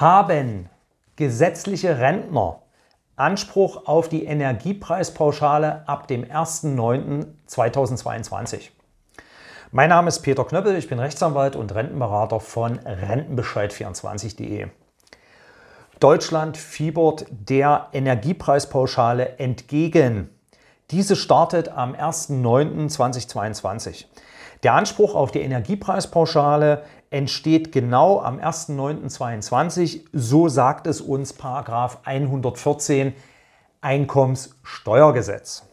haben gesetzliche Rentner Anspruch auf die Energiepreispauschale ab dem 1.9.2022. Mein Name ist Peter Knöppel, ich bin Rechtsanwalt und Rentenberater von Rentenbescheid24.de. Deutschland fiebert der Energiepreispauschale entgegen. Diese startet am 1.9.2022. Der Anspruch auf die Energiepreispauschale entsteht genau am 1.9.2022, so sagt es uns Paragraf 114 Einkommenssteuergesetz.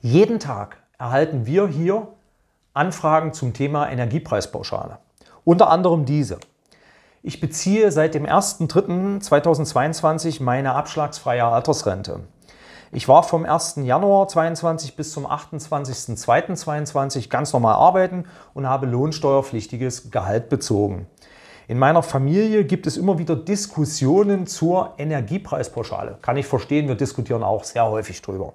Jeden Tag erhalten wir hier Anfragen zum Thema Energiepreispauschale. Unter anderem diese. Ich beziehe seit dem 1.3.2022 meine abschlagsfreie Altersrente. Ich war vom 1. Januar 22 bis zum 28.02.22 ganz normal arbeiten und habe lohnsteuerpflichtiges Gehalt bezogen. In meiner Familie gibt es immer wieder Diskussionen zur Energiepreispauschale. Kann ich verstehen, wir diskutieren auch sehr häufig drüber.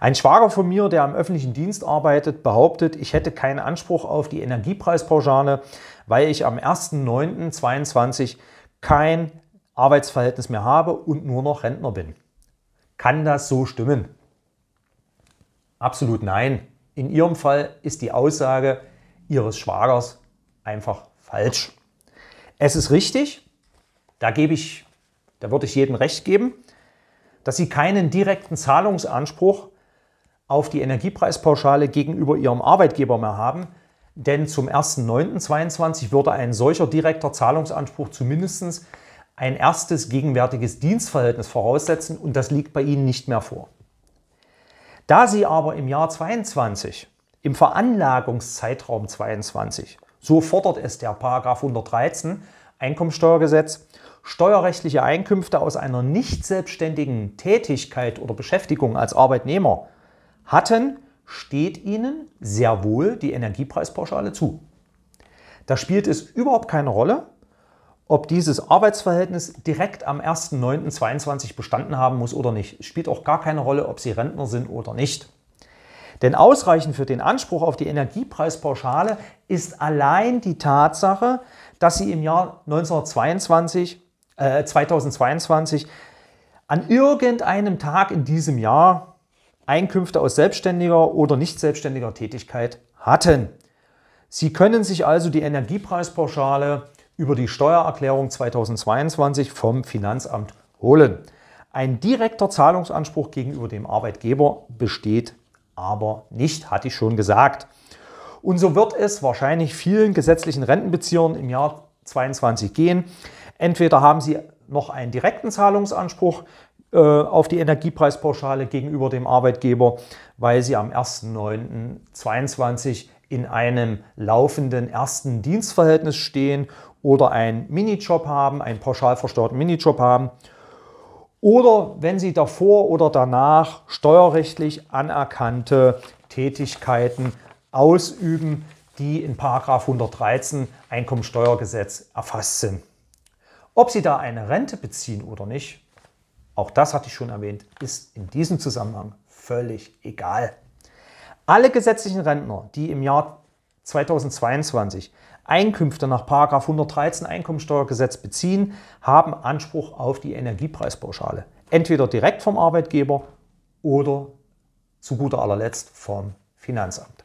Ein Schwager von mir, der im öffentlichen Dienst arbeitet, behauptet, ich hätte keinen Anspruch auf die Energiepreispauschale, weil ich am 1.9.22 kein Arbeitsverhältnis mehr habe und nur noch Rentner bin. Kann das so stimmen? Absolut nein. In Ihrem Fall ist die Aussage Ihres Schwagers einfach falsch. Es ist richtig, da gebe ich, da würde ich jedem recht geben, dass Sie keinen direkten Zahlungsanspruch auf die Energiepreispauschale gegenüber Ihrem Arbeitgeber mehr haben, denn zum 1.9.22 würde ein solcher direkter Zahlungsanspruch zumindest ein erstes gegenwärtiges Dienstverhältnis voraussetzen und das liegt bei Ihnen nicht mehr vor. Da Sie aber im Jahr 22, im Veranlagungszeitraum 22, so fordert es der Paragraph 113 Einkommensteuergesetz, steuerrechtliche Einkünfte aus einer nicht selbstständigen Tätigkeit oder Beschäftigung als Arbeitnehmer hatten, steht Ihnen sehr wohl die Energiepreispauschale zu. Da spielt es überhaupt keine Rolle, ob dieses Arbeitsverhältnis direkt am 1.9.22 bestanden haben muss oder nicht. Es Spielt auch gar keine Rolle, ob Sie Rentner sind oder nicht. Denn ausreichend für den Anspruch auf die Energiepreispauschale ist allein die Tatsache, dass Sie im Jahr 1922, äh, 2022 an irgendeinem Tag in diesem Jahr Einkünfte aus selbstständiger oder nicht selbstständiger Tätigkeit hatten. Sie können sich also die Energiepreispauschale über die Steuererklärung 2022 vom Finanzamt holen. Ein direkter Zahlungsanspruch gegenüber dem Arbeitgeber besteht aber nicht, hatte ich schon gesagt. Und so wird es wahrscheinlich vielen gesetzlichen Rentenbeziehern im Jahr 2022 gehen. Entweder haben sie noch einen direkten Zahlungsanspruch äh, auf die Energiepreispauschale gegenüber dem Arbeitgeber, weil sie am 1.9.2022 in einem laufenden ersten Dienstverhältnis stehen oder einen Minijob haben, einen pauschal versteuerten Minijob haben. Oder wenn Sie davor oder danach steuerrechtlich anerkannte Tätigkeiten ausüben, die in 113 Einkommensteuergesetz erfasst sind. Ob Sie da eine Rente beziehen oder nicht, auch das hatte ich schon erwähnt, ist in diesem Zusammenhang völlig egal. Alle gesetzlichen Rentner, die im Jahr 2022 Einkünfte nach 113 Einkommensteuergesetz beziehen, haben Anspruch auf die Energiepreispauschale. Entweder direkt vom Arbeitgeber oder zu guter allerletzt vom Finanzamt.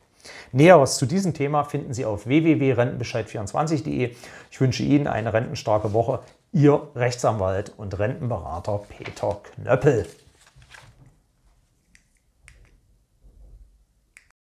Näheres zu diesem Thema finden Sie auf www.rentenbescheid24.de. Ich wünsche Ihnen eine rentenstarke Woche. Ihr Rechtsanwalt und Rentenberater Peter Knöppel.